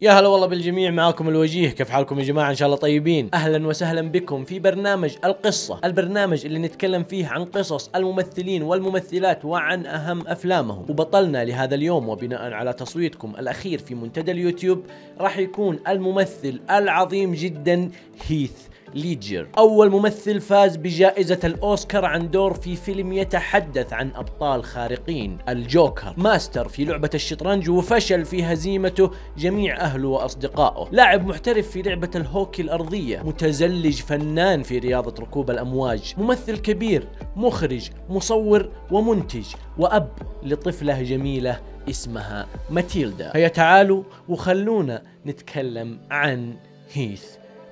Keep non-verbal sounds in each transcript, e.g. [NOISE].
يا هلا والله بالجميع معاكم الوجيه كيف حالكم يا جماعة إن شاء الله طيبين أهلا وسهلا بكم في برنامج القصة البرنامج اللي نتكلم فيه عن قصص الممثلين والممثلات وعن أهم أفلامهم وبطلنا لهذا اليوم وبناء على تصويتكم الأخير في منتدى اليوتيوب راح يكون الممثل العظيم جدا هيث ليدجر أول ممثل فاز بجائزة الأوسكار عن دور في فيلم يتحدث عن أبطال خارقين الجوكر ماستر في لعبة الشطرنج وفشل في هزيمته جميع أهله وأصدقائه لاعب محترف في لعبة الهوكي الأرضية متزلج فنان في رياضة ركوب الأمواج ممثل كبير مخرج مصور ومنتج وأب لطفلة جميلة اسمها ماتيلدا هيا تعالوا وخلونا نتكلم عن هيث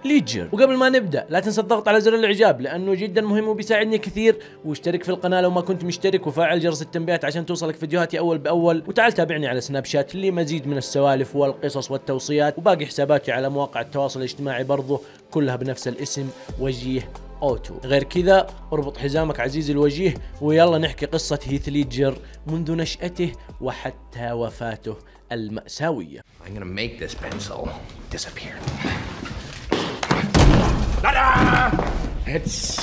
ليجر وقبل ما نبدا لا تنسى الضغط على زر الاعجاب لانه جدا مهم وبيساعدني كثير واشترك في القناه لو ما كنت مشترك وفعل جرس التنبيهات عشان توصلك فيديوهاتي اول باول وتعال تابعني على سناب شات لمزيد من السوالف والقصص والتوصيات وباقي حساباتي على مواقع التواصل الاجتماعي برضه كلها بنفس الاسم وجيه اوتو غير كذا اربط حزامك عزيزي الوجيه ويلا نحكي قصة هيث ليدجر منذ نشأته وحتى وفاته المأساوية I'm gonna make this pencil disappear. da It's...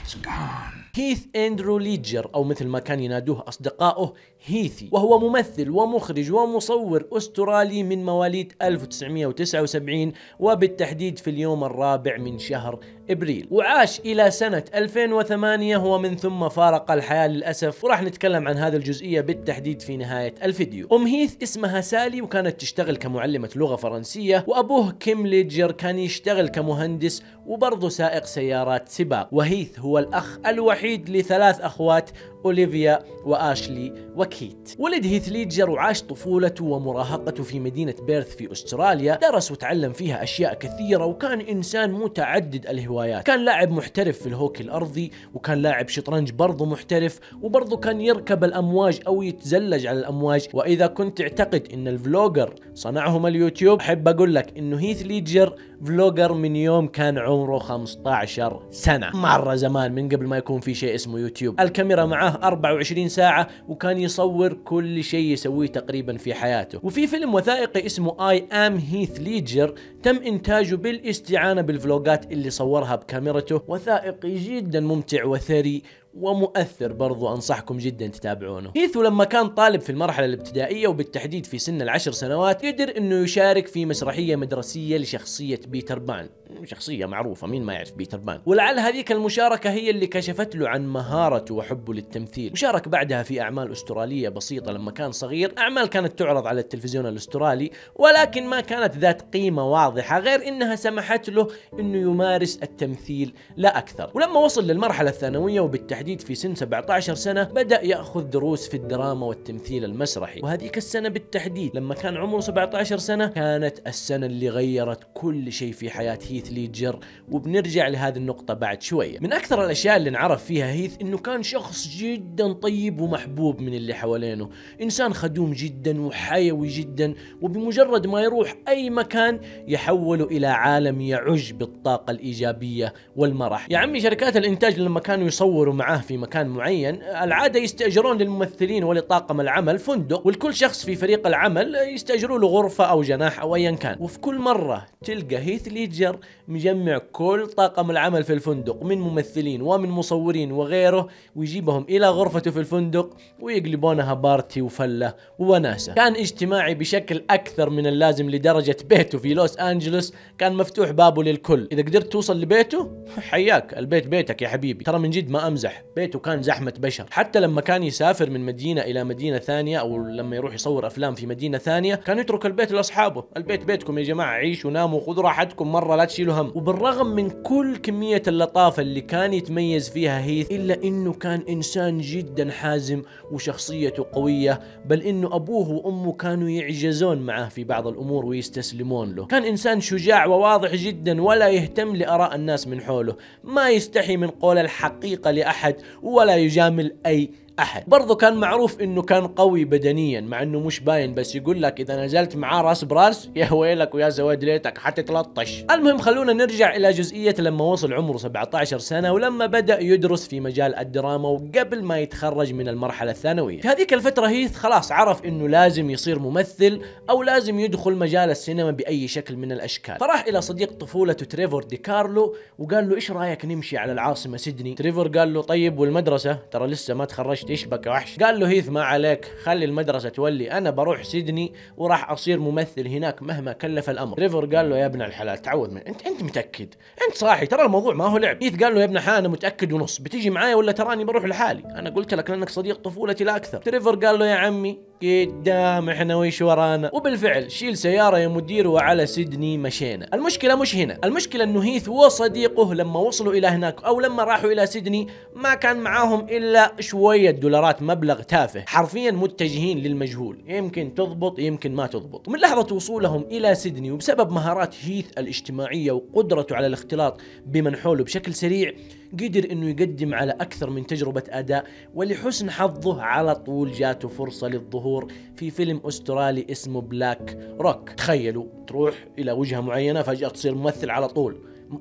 It's gone. كيث اندرو ليجر او مثل ما كان ينادوه اصدقائه هيثي وهو ممثل ومخرج ومصور أسترالي من مواليد 1979 وبالتحديد في اليوم الرابع من شهر إبريل وعاش إلى سنة 2008 ومن ثم فارق الحياة للأسف وراح نتكلم عن هذه الجزئية بالتحديد في نهاية الفيديو أم هيث اسمها سالي وكانت تشتغل كمعلمة لغة فرنسية وأبوه كيم ليدجر كان يشتغل كمهندس وبرضه سائق سيارات سباق وهيث هو الأخ الوحيد لثلاث أخوات أوليفيا وآشلي وكيت ولد هيث ليدجر وعاش طفولته ومراهقته في مدينة بيرث في أستراليا درس وتعلم فيها أشياء كثيرة وكان إنسان متعدد الهوايات كان لاعب محترف في الهوكي الأرضي وكان لاعب شطرنج برضه محترف وبرضه كان يركب الأمواج أو يتزلج على الأمواج وإذا كنت تعتقد أن الفلوجر صنعهم اليوتيوب أحب أقول لك أنه هيث ليدجر فلوجر من يوم كان عمره 15 سنة مرة زمان من قبل ما يكون في شيء اسمه يوتيوب الكاميرا معاه 24 ساعة وكان يصور كل شيء يسويه تقريبا في حياته وفي فيلم وثائقي اسمه اي ام هيث ليجر تم انتاجه بالاستعانة بالفلوجات اللي صورها بكاميرته وثائقي جدا ممتع وثري ومؤثر برضو أنصحكم جدا تتابعونه هيثو لما كان طالب في المرحلة الابتدائية وبالتحديد في سن العشر سنوات قدر أنه يشارك في مسرحية مدرسية لشخصية بيتر بان شخصية معروفة مين ما يعرف بيتر بان ولعل هذيك المشاركة هي اللي كشفت له عن مهارته وحبه للتمثيل وشارك بعدها في أعمال أسترالية بسيطة لما كان صغير أعمال كانت تعرض على التلفزيون الأسترالي ولكن ما كانت ذات قيمة واضحة غير أنها سمحت له أنه يمارس التمثيل لا أكثر ولما وصل للمرحلة الثانوية وبالتحديد في سن 17 سنة بدأ يأخذ دروس في الدراما والتمثيل المسرحي وهذيك السنة بالتحديد لما كان عمره 17 سنة كانت السنة اللي غيرت كل شيء في حياة هيث هيث ليدجر وبنرجع لهذه النقطة بعد شوية من أكثر الأشياء اللي انعرف فيها هيث إنه كان شخص جدا طيب ومحبوب من اللي حوالينه إنسان خدوم جدا وحيوي جدا وبمجرد ما يروح أي مكان يحوله إلى عالم يعج بالطاقة الإيجابية والمرح يا عمي شركات الإنتاج لما كانوا يصوروا معاه في مكان معين العادة يستأجرون للممثلين ولطاقم العمل فندق والكل شخص في فريق العمل يستأجروا له غرفة أو جناح أو أيا كان وفي كل مرة تلقى هيث ليجر مجمع كل طاقم العمل في الفندق من ممثلين ومن مصورين وغيره ويجيبهم الى غرفته في الفندق ويقلبونها بارتي وفله ووناسه كان اجتماعي بشكل اكثر من اللازم لدرجه بيته في لوس انجلوس كان مفتوح بابه للكل اذا قدرت توصل لبيته حياك البيت بيتك يا حبيبي ترى من جد ما امزح بيته كان زحمه بشر حتى لما كان يسافر من مدينه الى مدينه ثانيه او لما يروح يصور افلام في مدينه ثانيه كان يترك البيت لاصحابه البيت بيتكم يا جماعه عيشوا ناموا خذوا راحتكم مره لا تشيلوا يشيلوا هم وبالرغم من كل كمية اللطافة اللي كان يتميز فيها هيث إلا أنه كان إنسان جدا حازم وشخصيته قوية بل أنه أبوه وأمه كانوا يعجزون معه في بعض الأمور ويستسلمون له كان إنسان شجاع وواضح جدا ولا يهتم لآراء الناس من حوله ما يستحي من قول الحقيقة لأحد ولا يجامل أي احد برضه كان معروف انه كان قوي بدنيا مع انه مش باين بس يقول لك اذا نزلت معاه راس براس [LAUGHS] يا ويلك ويا زواد ليتك حتتلطش المهم خلونا نرجع الى جزئيه لما وصل عمره 17 سنه ولما بدا يدرس في مجال الدراما وقبل ما يتخرج من المرحله الثانويه في هذيك الفتره هيث خلاص عرف انه لازم يصير ممثل او لازم يدخل مجال السينما باي شكل من الاشكال فراح الى صديق طفولته تريفور دي كارلو وقال له ايش رايك نمشي على العاصمه سيدني تريفور قال له طيب والمدرسه ترى لسه ما تخرجت وحش تشبك يا وحش قال له هيث إيه، ما عليك خلي المدرسه تولي انا بروح سيدني وراح اصير ممثل هناك مهما كلف الامر تريفر قال له يا ابن الحلال تعود من انت انت متاكد انت صاحي ترى الموضوع ما هو لعب هيث قال له يا ابن الحلال انا متاكد ونص بتيجي معايا ولا تراني بروح لحالي انا قلت لك لانك صديق طفولتي لا اكثر تريفر قال له يا عمي قدام احنا ويش ورانا وبالفعل شيل سياره يا مدير وعلى سيدني مشينا المشكله مش هنا المشكله انه هيث وصديقه لما وصلوا الى هناك او لما راحوا الى سيدني ما كان معاهم الا شويه دولارات مبلغ تافه حرفيا متجهين للمجهول يمكن تضبط يمكن ما تضبط من لحظه وصولهم الى سيدني وبسبب مهارات هيث الاجتماعيه وقدرته على الاختلاط بمن حوله بشكل سريع قدر انه يقدم على اكثر من تجربه اداء ولحسن حظه على طول جاته فرصه للظهور في فيلم استرالي اسمه بلاك روك تخيلوا تروح الى وجهه معينه فجاه تصير ممثل على طول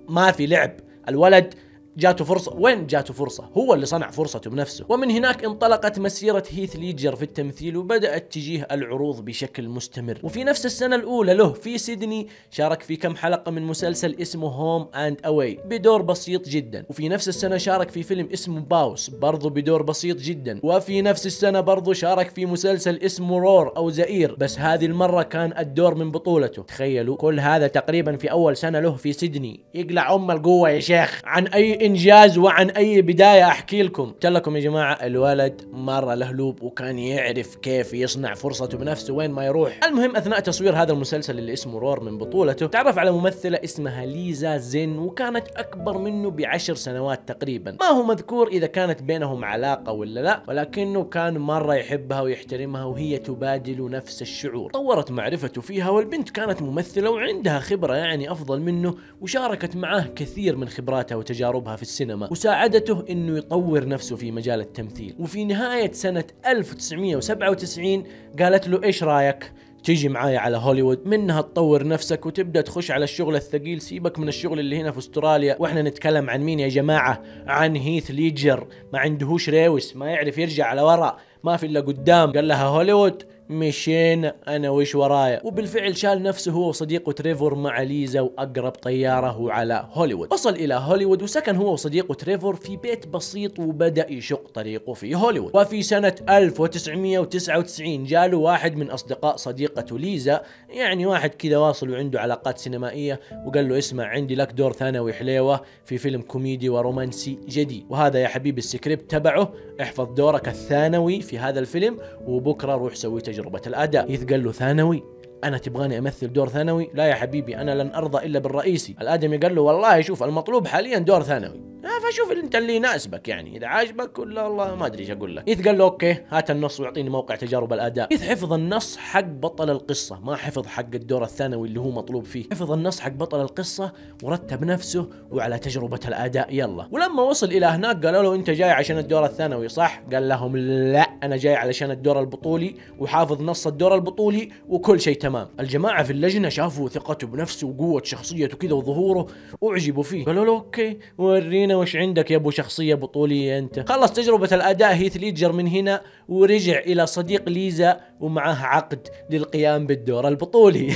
ما في لعب الولد جاته فرصة وين جاته فرصة هو اللي صنع فرصته بنفسه ومن هناك انطلقت مسيرة هيث ليجر في التمثيل وبدأت تجيه العروض بشكل مستمر وفي نفس السنة الأولى له في سيدني شارك في كم حلقة من مسلسل اسمه هوم أند أواي بدور بسيط جدا وفي نفس السنة شارك في فيلم اسمه باوس برضه بدور بسيط جدا وفي نفس السنة برضه شارك في مسلسل اسمه رور أو زئير بس هذه المرة كان الدور من بطولته تخيلوا كل هذا تقريبا في أول سنة له في سيدني يقلع أم القوة يا شيخ عن أي انجاز وعن اي بدايه احكي لكم قلت لكم يا جماعه الولد مره لهلوب وكان يعرف كيف يصنع فرصته بنفسه وين ما يروح المهم اثناء تصوير هذا المسلسل اللي اسمه رور من بطولته تعرف على ممثله اسمها ليزا زين وكانت اكبر منه بعشر سنوات تقريبا ما هو مذكور اذا كانت بينهم علاقه ولا لا ولكنه كان مره يحبها ويحترمها وهي تبادل نفس الشعور طورت معرفته فيها والبنت كانت ممثله وعندها خبره يعني افضل منه وشاركت معاه كثير من خبراتها وتجاربها يحققها في السينما وساعدته انه يطور نفسه في مجال التمثيل وفي نهاية سنة 1997 قالت له ايش رايك تيجي معايا على هوليوود منها تطور نفسك وتبدا تخش على الشغل الثقيل سيبك من الشغل اللي هنا في استراليا واحنا نتكلم عن مين يا جماعه عن هيث ليجر ما عندهوش ريوس ما يعرف يرجع على ورا ما في الا قدام قال لها هوليوود مشينا انا وش ورايا وبالفعل شال نفسه هو وصديقه تريفور مع ليزا واقرب طياره على هوليوود وصل الى هوليوود وسكن هو وصديقه تريفور في بيت بسيط وبدا يشق طريقه في هوليوود وفي سنه 1999 جاله واحد من اصدقاء صديقته ليزا يعني واحد كذا واصل وعنده علاقات سينمائيه وقال له اسمع عندي لك دور ثانوي حليوه في فيلم كوميدي ورومانسي جديد وهذا يا حبيبي السكريبت تبعه احفظ دورك الثانوي في هذا الفيلم وبكره روح سوي تجربه تجربة الأداء يثقل له ثانوي انا تبغاني امثل دور ثانوي لا يا حبيبي انا لن ارضى الا بالرئيسي الادمي قال له والله شوف المطلوب حاليا دور ثانوي فشوف انت اللي يناسبك يعني اذا عاجبك ولا والله ما ادري ايش اقول لك ايث قال له اوكي هات النص واعطيني موقع تجارب الاداء ايث حفظ النص حق بطل القصه ما حفظ حق الدور الثانوي اللي هو مطلوب فيه حفظ النص حق بطل القصه ورتب نفسه وعلى تجربه الاداء يلا ولما وصل الى هناك قالوا له انت جاي عشان الدور الثانوي صح قال لهم لا انا جاي علشان الدور البطولي وحافظ نص الدور البطولي وكل شيء تمام تمام الجماعه في اللجنه شافوا ثقته بنفسه وقوه شخصيته كذا وظهوره اعجبوا فيه قالوا له اوكي ورينا وش عندك يا ابو شخصيه بطوليه انت خلص تجربه الاداء هيث ليدجر من هنا ورجع الى صديق ليزا ومعاه عقد للقيام بالدور البطولي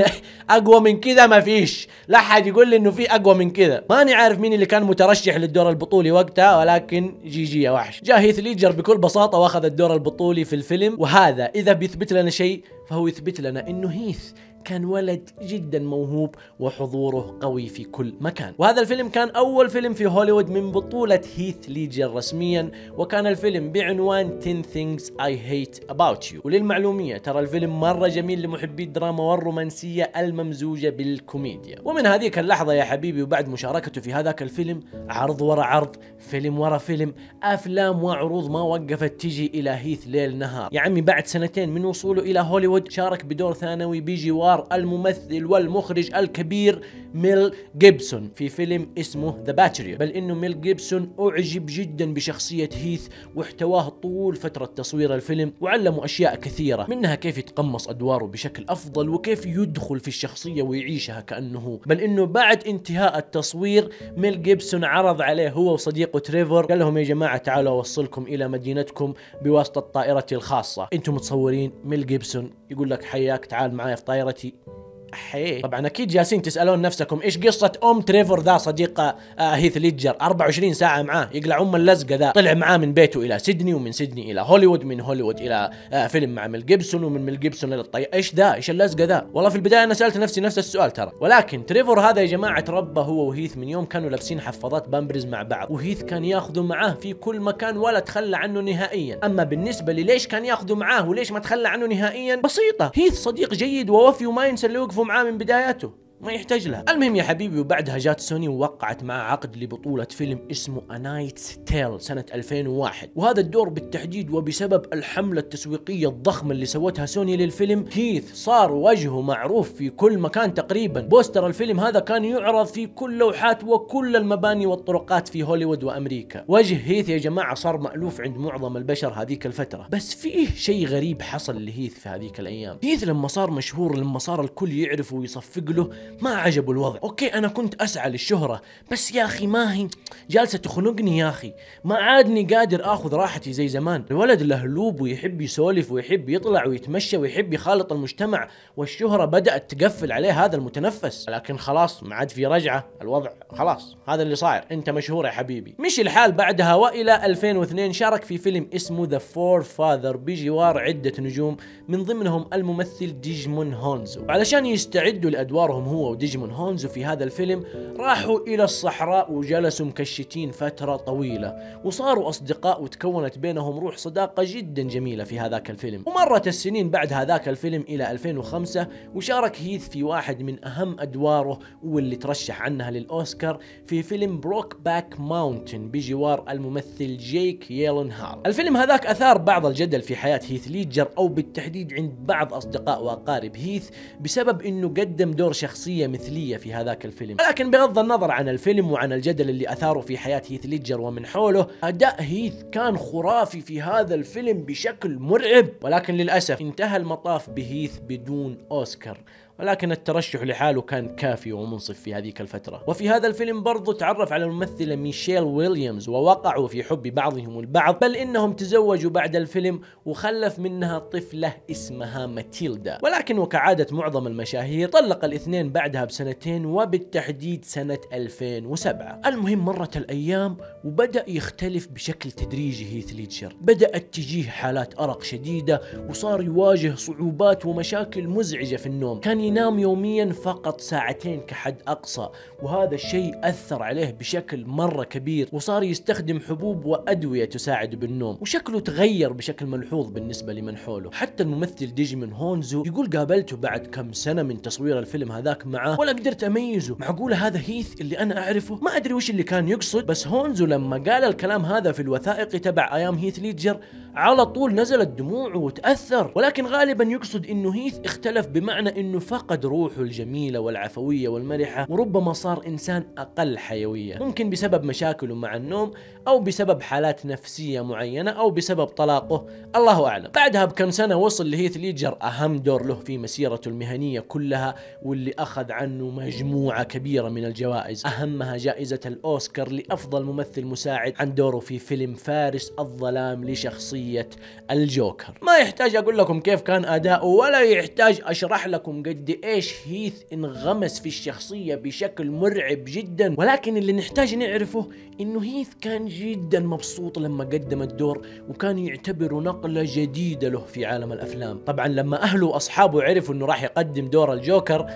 [LAUGHS] اقوى من كذا ما فيش لا احد يقول لي انه في اقوى من كذا ماني عارف مين اللي كان مترشح للدور البطولي وقتها ولكن جي جي يا وحش جاء هيث ليدجر بكل بساطه واخذ الدور البطولي في الفيلم وهذا اذا بيثبت لنا شيء فهو يثبت لنا انه هيث كان ولد جدا موهوب وحضوره قوي في كل مكان وهذا الفيلم كان أول فيلم في هوليوود من بطولة هيث ليجر رسميا وكان الفيلم بعنوان 10 things I hate about you وللمعلومية ترى الفيلم مرة جميل لمحبي الدراما والرومانسية الممزوجة بالكوميديا ومن هذيك اللحظة يا حبيبي وبعد مشاركته في هذاك الفيلم عرض ورا عرض فيلم ورا فيلم أفلام وعروض ما وقفت تجي إلى هيث ليل نهار يا عمي بعد سنتين من وصوله إلى هوليوود شارك بدور ثانوي بجوار الستار الممثل والمخرج الكبير ميل جيبسون في فيلم اسمه ذا باتريوت بل انه ميل جيبسون اعجب جدا بشخصية هيث واحتواه طول فترة تصوير الفيلم وعلمه اشياء كثيرة منها كيف يتقمص ادواره بشكل افضل وكيف يدخل في الشخصية ويعيشها كأنه هو بل انه بعد انتهاء التصوير ميل جيبسون عرض عليه هو وصديقه تريفور قال لهم يا جماعة تعالوا اوصلكم الى مدينتكم بواسطة طائرتي الخاصة انتم متصورين ميل جيبسون يقول لك حياك تعال معايا في طائرتي suci حي طبعا اكيد جالسين تسالون نفسكم ايش قصه ام تريفور ذا صديقه آه هيث ليدجر 24 ساعه معاه يقلع ام اللزقه ذا طلع معاه من بيته الى سيدني ومن سيدني الى هوليوود من هوليوود الى آه فيلم مع ميل جيبسون ومن ميل جيبسون للطيارة ايش ذا ايش اللزقه ذا والله في البدايه انا سالت نفسي نفس السؤال ترى ولكن تريفور هذا يا جماعه ربه هو وهيث من يوم كانوا لابسين حفاضات بامبرز مع بعض وهيث كان ياخذه معاه في كل مكان ولا تخلى عنه نهائيا اما بالنسبه لي ليش كان ياخذه معاه وليش ما تخلى عنه نهائيا بسيطه هيث صديق جيد ووفي وما ينسى اللي وقفوا هو معاه من بداياته ما يحتاج لها المهم يا حبيبي وبعدها جات سوني ووقعت مع عقد لبطولة فيلم اسمه أنايتس تيل سنة 2001 وهذا الدور بالتحديد وبسبب الحملة التسويقية الضخمة اللي سوتها سوني للفيلم كيث صار وجهه معروف في كل مكان تقريبا بوستر الفيلم هذا كان يعرض في كل لوحات وكل المباني والطرقات في هوليوود وأمريكا وجه هيث يا جماعة صار مألوف عند معظم البشر هذيك الفترة بس فيه شيء غريب حصل لهيث في هذيك الأيام هيث لما صار مشهور لما صار الكل يعرفه ويصفق له ما عجبه الوضع اوكي انا كنت اسعى للشهرة بس يا اخي ما هي جالسة تخنقني يا اخي ما عادني قادر اخذ راحتي زي زمان الولد لهلوب ويحب يسولف ويحب يطلع ويتمشى ويحب يخالط المجتمع والشهرة بدأت تقفل عليه هذا المتنفس لكن خلاص ما عاد في رجعة الوضع خلاص هذا اللي صاير انت مشهور يا حبيبي مشي الحال بعدها والى 2002 شارك في فيلم اسمه ذا فور فاذر بجوار عدة نجوم من ضمنهم الممثل ديجمون هونز وعلشان يستعدوا لادوارهم هو هو وديجمون هونز في هذا الفيلم راحوا إلى الصحراء وجلسوا مكشتين فترة طويلة وصاروا أصدقاء وتكونت بينهم روح صداقة جدا جميلة في هذاك الفيلم ومرت السنين بعد هذاك الفيلم إلى 2005 وشارك هيث في واحد من أهم أدواره واللي ترشح عنها للأوسكار في فيلم بروك باك ماونتن بجوار الممثل جيك ييلن هار الفيلم هذاك أثار بعض الجدل في حياة هيث ليجر أو بالتحديد عند بعض أصدقاء وأقارب هيث بسبب أنه قدم دور شخصي شخصية مثلية في هذاك الفيلم لكن بغض النظر عن الفيلم وعن الجدل اللي أثاره في حياة هيث ليدجر ومن حوله أداء هيث كان خرافي في هذا الفيلم بشكل مرعب ولكن للأسف انتهى المطاف بهيث بدون أوسكار ولكن الترشح لحاله كان كافي ومنصف في هذيك الفترة وفي هذا الفيلم برضو تعرف على الممثلة ميشيل ويليامز ووقعوا في حب بعضهم البعض بل إنهم تزوجوا بعد الفيلم وخلف منها طفلة اسمها ماتيلدا ولكن وكعادة معظم المشاهير طلق الاثنين بعدها بسنتين وبالتحديد سنة 2007 المهم مرت الأيام وبدأ يختلف بشكل تدريجي هيث ليتشر بدأت تجيه حالات أرق شديدة وصار يواجه صعوبات ومشاكل مزعجة في النوم كان ينام يوميا فقط ساعتين كحد أقصى وهذا الشيء أثر عليه بشكل مرة كبير وصار يستخدم حبوب وأدوية تساعده بالنوم وشكله تغير بشكل ملحوظ بالنسبة لمن حوله حتى الممثل ديجيمون هونزو يقول قابلته بعد كم سنة من تصوير الفيلم هذاك معاه ولا قدرت أميزه معقولة هذا هيث اللي أنا أعرفه ما أدري وش اللي كان يقصد بس هونزو لما قال الكلام هذا في الوثائقي تبع أيام هيث ليدجر على طول نزلت دموعه وتأثر ولكن غالبا يقصد انه هيث اختلف بمعنى انه فقد روحه الجميلة والعفوية والمرحة وربما صار انسان اقل حيوية ممكن بسبب مشاكله مع النوم او بسبب حالات نفسية معينة او بسبب طلاقه الله اعلم بعدها بكم سنة وصل لهيث ليجر اهم دور له في مسيرته المهنية كلها واللي اخذ عنه مجموعة كبيرة من الجوائز اهمها جائزة الاوسكار لافضل ممثل مساعد عن دوره في فيلم فارس الظلام لشخصية شخصية الجوكر ما يحتاج أقول لكم كيف كان أداؤه ولا يحتاج أشرح لكم قد إيش هيث انغمس في الشخصية بشكل مرعب جدا ولكن اللي نحتاج نعرفه إنه هيث كان جدا مبسوط لما قدم الدور وكان يعتبر نقلة جديدة له في عالم الأفلام طبعا لما أهله وأصحابه عرفوا إنه راح يقدم دور الجوكر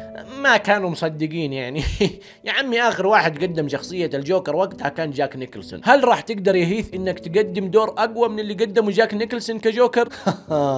ما كانوا مصدقين يعني [LAUGHS] يا عمي آخر واحد قدم شخصية الجوكر وقتها كان جاك نيكلسون هل راح تقدر يا هيث إنك تقدم دور أقوى من اللي قدمه جاك نيكلسون كجوكر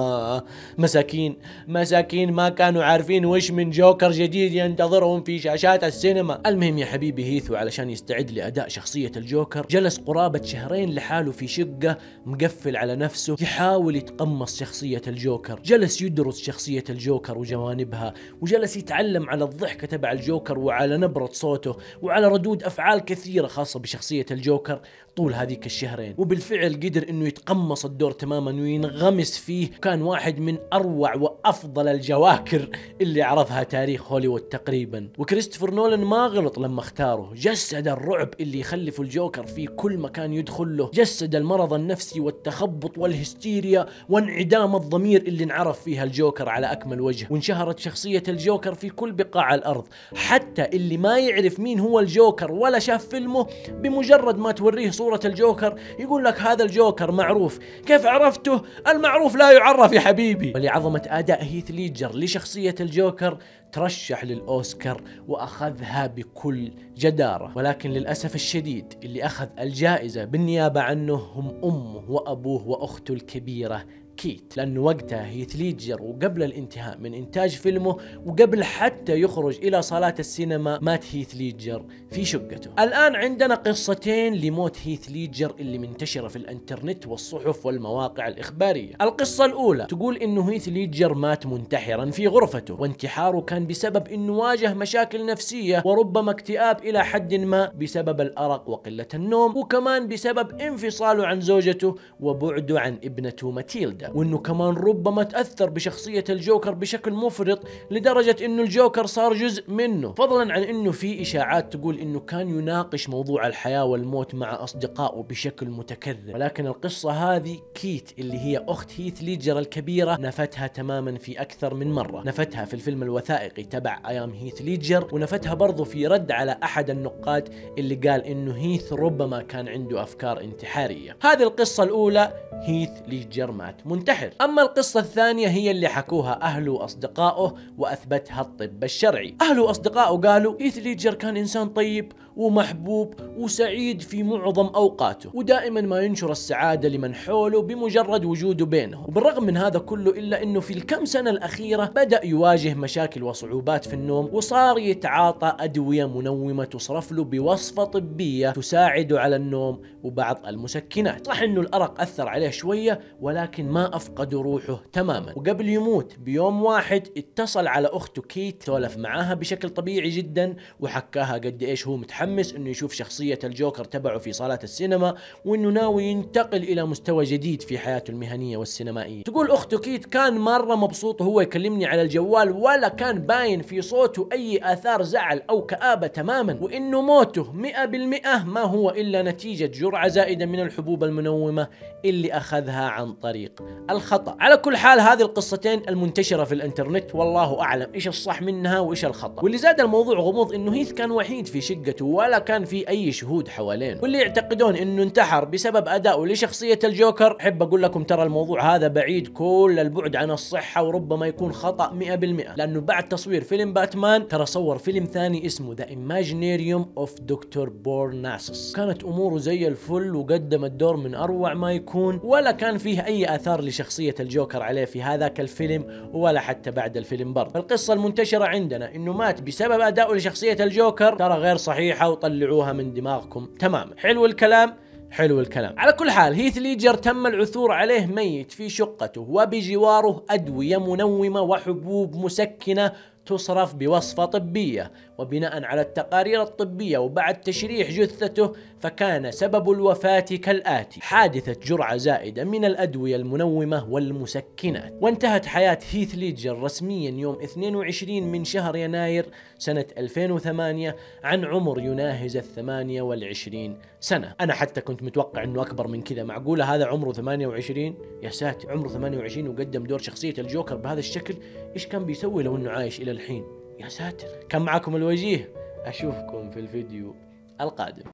[LAUGHS] مساكين مساكين ما كانوا عارفين وش من جوكر جديد ينتظرهم في شاشات السينما المهم يا حبيبي هيثو علشان يستعد لأداء شخصية الجوكر جلس قرابة شهرين لحاله في شقة مقفل على نفسه يحاول يتقمص شخصية الجوكر جلس يدرس شخصية الجوكر وجوانبها وجلس يتعلم على الضحكة تبع الجوكر وعلى نبرة صوته وعلى ردود أفعال كثيرة خاصة بشخصية الجوكر طول هذيك الشهرين وبالفعل قدر انه يتقمص الدور تماما وينغمس فيه كان واحد من اروع وافضل الجواكر اللي عرفها تاريخ هوليوود تقريبا وكريستوفر نولان ما غلط لما اختاره جسد الرعب اللي يخلف الجوكر في كل مكان يدخل له جسد المرض النفسي والتخبط والهستيريا وانعدام الضمير اللي انعرف فيها الجوكر على اكمل وجه وانشهرت شخصية الجوكر في كل بقاع الارض حتى اللي ما يعرف مين هو الجوكر ولا شاف فيلمه بمجرد ما توريه صورة صورة الجوكر يقول لك هذا الجوكر معروف كيف عرفته المعروف لا يعرف يا حبيبي ولعظمة أداء هيث ليجر لشخصية الجوكر ترشح للأوسكار وأخذها بكل جدارة ولكن للأسف الشديد اللي أخذ الجائزة بالنيابة عنه هم أمه وأبوه وأخته الكبيرة كيت لأن وقتها هيث ليدجر وقبل الانتهاء من إنتاج فيلمه وقبل حتى يخرج إلى صالات السينما مات هيث ليدجر في شقته الآن عندنا قصتين لموت هيث ليدجر اللي منتشرة في الانترنت والصحف والمواقع الإخبارية القصة الأولى تقول إنه هيث ليدجر مات منتحرا في غرفته وانتحاره كان بسبب إنه واجه مشاكل نفسية وربما اكتئاب إلى حد ما بسبب الأرق وقلة النوم وكمان بسبب انفصاله عن زوجته وبعده عن ابنته ماتيلدا وأنه كمان ربما تأثر بشخصية الجوكر بشكل مفرط لدرجة أنه الجوكر صار جزء منه فضلا عن أنه في إشاعات تقول أنه كان يناقش موضوع الحياة والموت مع أصدقائه بشكل متكرر ولكن القصة هذه كيت اللي هي أخت هيث ليجر الكبيرة نفتها تماما في أكثر من مرة نفتها في الفيلم الوثائقي تبع أيام هيث ليجر ونفتها برضو في رد على أحد النقاد اللي قال أنه هيث ربما كان عنده أفكار انتحارية هذه القصة الأولى هيث ليجر مات منتحر أما القصة الثانية هي اللي حكوها أهله وأصدقائه وأثبتها الطب الشرعي أهله وأصدقائه قالوا هيث ليجر كان إنسان طيب ومحبوب وسعيد في معظم أوقاته ودائما ما ينشر السعادة لمن حوله بمجرد وجوده بينهم وبالرغم من هذا كله إلا أنه في الكم سنة الأخيرة بدأ يواجه مشاكل وصعوبات في النوم وصار يتعاطى أدوية منومة تصرف له بوصفة طبية تساعده على النوم وبعض المسكنات صح أنه الأرق أثر عليه شوية ولكن ما أفقد روحه تماما وقبل يموت بيوم واحد اتصل على أخته كيت سولف معاها بشكل طبيعي جدا وحكاها قد إيش هو متحمس إنه يشوف شخصية الجوكر تبعه في صالة السينما وإنه ناوي ينتقل إلى مستوى جديد في حياته المهنية والسينمائية تقول أخته كيت كان مرة مبسوط وهو يكلمني على الجوال ولا كان باين في صوته أي آثار زعل أو كآبة تماما وإنه موته 100% ما هو إلا نتيجة جرعة زائدة من الحبوب المنومة اللي أخذها عن طريق الخطا على كل حال هذه القصتين المنتشره في الانترنت والله اعلم ايش الصح منها وايش الخطا واللي زاد الموضوع غموض انه هيث كان وحيد في شقته ولا كان في اي شهود حوالينه واللي يعتقدون انه انتحر بسبب ادائه لشخصيه الجوكر احب اقول لكم ترى الموضوع هذا بعيد كل البعد عن الصحه وربما يكون خطا 100% لانه بعد تصوير فيلم باتمان ترى صور فيلم ثاني اسمه ذا Imaginarium اوف دكتور بورناسس كانت اموره زي الفل وقدم الدور من اروع ما يكون ولا كان فيه اي اثار لشخصية الجوكر عليه في هذاك الفيلم ولا حتى بعد الفيلم برضه القصة المنتشرة عندنا انه مات بسبب اداؤه لشخصية الجوكر ترى غير صحيحة وطلعوها من دماغكم تماما حلو الكلام حلو الكلام على كل حال هيث ليجر تم العثور عليه ميت في شقته وبجواره أدوية منومة وحبوب مسكنة تصرف بوصفة طبية وبناء على التقارير الطبية وبعد تشريح جثته فكان سبب الوفاة كالآتي حادثة جرعة زائدة من الأدوية المنومة والمسكنات وانتهت حياة هيث ليدجر رسميا يوم 22 من شهر يناير سنة 2008 عن عمر يناهز الثمانية والعشرين سنه انا حتى كنت متوقع انه اكبر من كذا معقوله هذا عمره 28 يا ساتر عمره 28 وقدم دور شخصيه الجوكر بهذا الشكل ايش كان بيسوي لو انه عايش الى الحين يا ساتر كان معكم الوجيه اشوفكم في الفيديو القادم